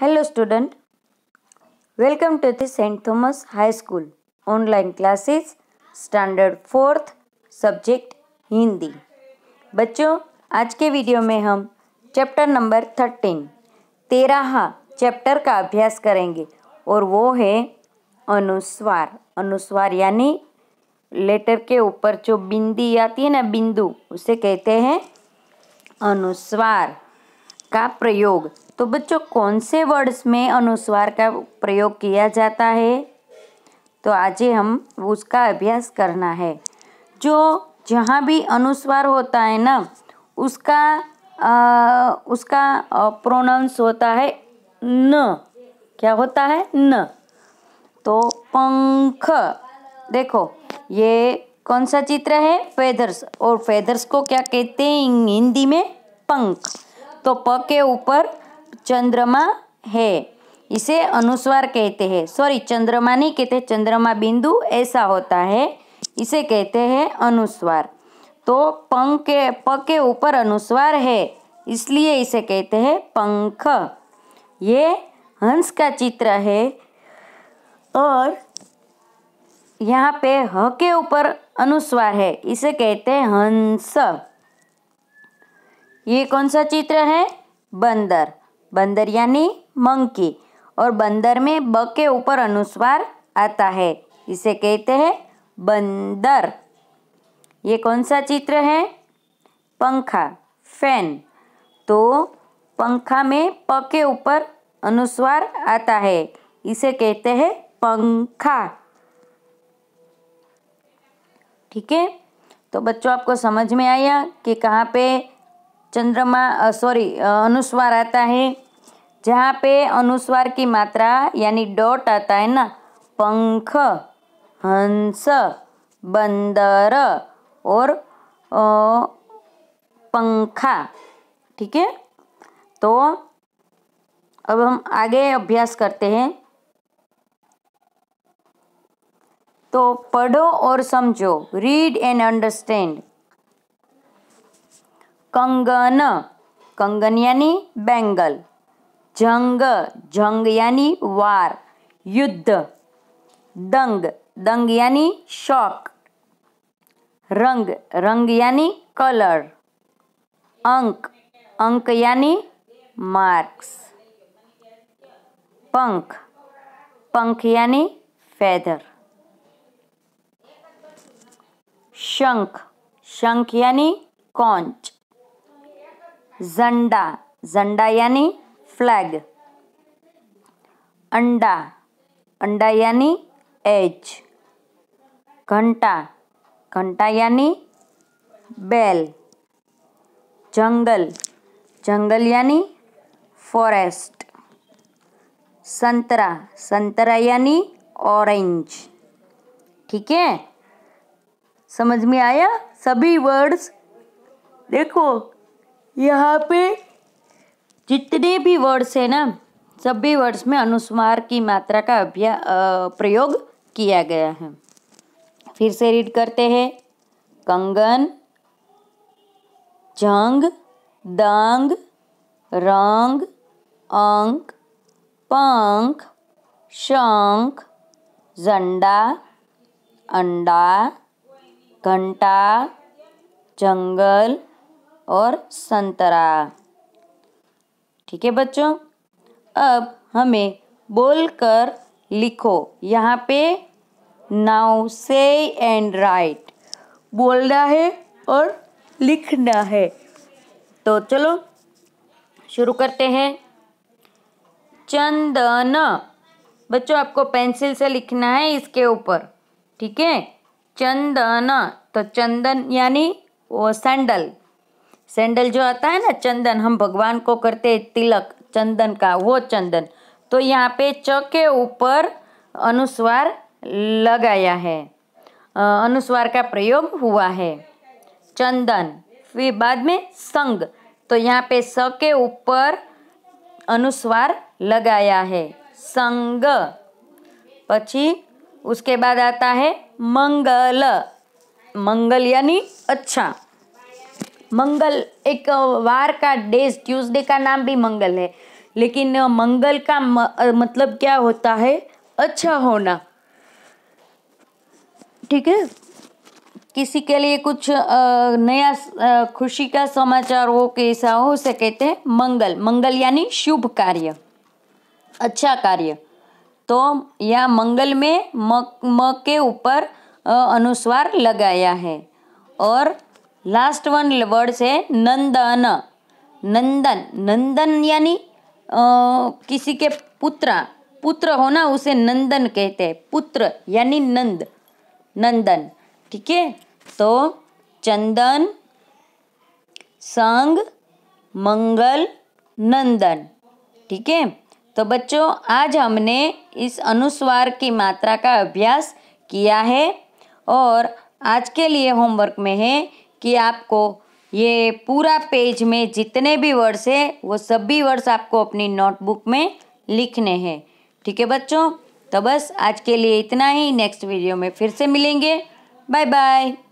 hello student welcome to the saint Thomas high school online classes standard fourth subject Hindi बच्चों आज के video में हम चैप्टर नंबर थर्टीन तेरह चैप्टर का अभ्यास करेंगे और वो है अनुस्वार अनुस्वार यानी लेटर के ऊपर जो बिंदी आती है ना बिंदु उसे कहते हैं अनुस्वार का प्रयोग तो बच्चों कौन से वर्ड्स में अनुस्वार का प्रयोग किया जाता है तो आज हम उसका अभ्यास करना है जो जहाँ भी अनुस्वार होता है ना उसका आ, उसका प्रोनाउंस होता है न क्या होता है न तो पंख देखो ये कौन सा चित्र है फेदर्स और फेदर्स को क्या कहते हैं हिंदी में पंख तो प के ऊपर चंद्रमा है इसे अनुस्वार कहते हैं सॉरी चंद्रमा नहीं कहते चंद्रमा बिंदु ऐसा होता है इसे कहते हैं अनुस्वार तो पंख के प के ऊपर अनुस्वार है इसलिए इसे कहते हैं पंख ये हंस का चित्र है और यहाँ पे ह के ऊपर अनुस्वार है इसे कहते हैं हंस ये कौन सा चित्र है बंदर बंदर यानी मंकी और बंदर में ब के ऊपर अनुस्वार आता है इसे कहते हैं बंदर ये कौन सा चित्र है पंखा फैन तो पंखा में प के ऊपर अनुस्वार आता है इसे कहते हैं पंखा ठीक है तो बच्चों आपको समझ में आया कि कहाँ पे चंद्रमा सॉरी अनुस्वार आता है जहाँ पे अनुस्वार की मात्रा यानी डॉट आता है ना पंख हंस बंदर और ओ, पंखा ठीक है तो अब हम आगे अभ्यास करते हैं तो पढ़ो और समझो रीड एंड अंडरस्टैंड कंगन कंगन यानी बैंगल जंग जंग यानी वार युद्ध दंग दंग यानी शौक रंग रंग यानी कलर अंक अंक यानी मार्क्स पंख पंख यानी फेदर शंख शंख यानी कॉन्च झंडा झंडा यानी फ्लैग अंडा अंडा यानी एच घंटा घंटा यानी बेल जंगल जंगल यानी फॉरेस्ट संतरा संतरा यानी ऑरेंज ठीक है समझ में आया सभी वर्ड्स देखो यहाँ पे जितने भी वर्ड्स है ना सभी वर्ड्स में अनुस्मार की मात्रा का अभ्या प्रयोग किया गया है फिर से रीड करते हैं कंगन जंग दंग रंग अंक पंख शंख झंडा अंडा घंटा जंगल और संतरा ठीक है बच्चों अब हमें बोलकर लिखो यहाँ पे नाउ से एंड राइट बोलना है और लिखना है तो चलो शुरू करते हैं चंदन बच्चों आपको पेंसिल से लिखना है इसके ऊपर ठीक है चंदन तो चंदन यानी वो सैंडल सैंडल जो आता है ना चंदन हम भगवान को करते तिलक चंदन का वो चंदन तो यहाँ पे च के ऊपर अनुस्वार लगाया है अनुस्वार का प्रयोग हुआ है चंदन फिर बाद में संग तो यहाँ पे स के ऊपर अनुस्वार लगाया है संग पची उसके बाद आता है मंगल मंगल यानी अच्छा मंगल एक वार का डेज ट्यूसडे का नाम भी मंगल है लेकिन मंगल का म, मतलब क्या होता है अच्छा होना ठीक है किसी के लिए कुछ नया खुशी का समाचार हो कैसा हो उसे कहते हैं मंगल मंगल यानी शुभ कार्य अच्छा कार्य तो यह मंगल में म, म के ऊपर अनुस्वार लगाया है और लास्ट वन वर्ड से नंदन नंदन नंदन यानी किसी के पुत्रा पुत्र हो ना उसे नंदन कहते हैं पुत्र यानी नंद नंदन ठीक है तो चंदन संग मंगल नंदन ठीक है तो बच्चों आज हमने इस अनुस्वार की मात्रा का अभ्यास किया है और आज के लिए होमवर्क में है कि आपको ये पूरा पेज में जितने भी वर्ड्स है वो सभी वर्ड्स आपको अपनी नोटबुक में लिखने हैं ठीक है बच्चों तो बस आज के लिए इतना ही नेक्स्ट वीडियो में फिर से मिलेंगे बाय बाय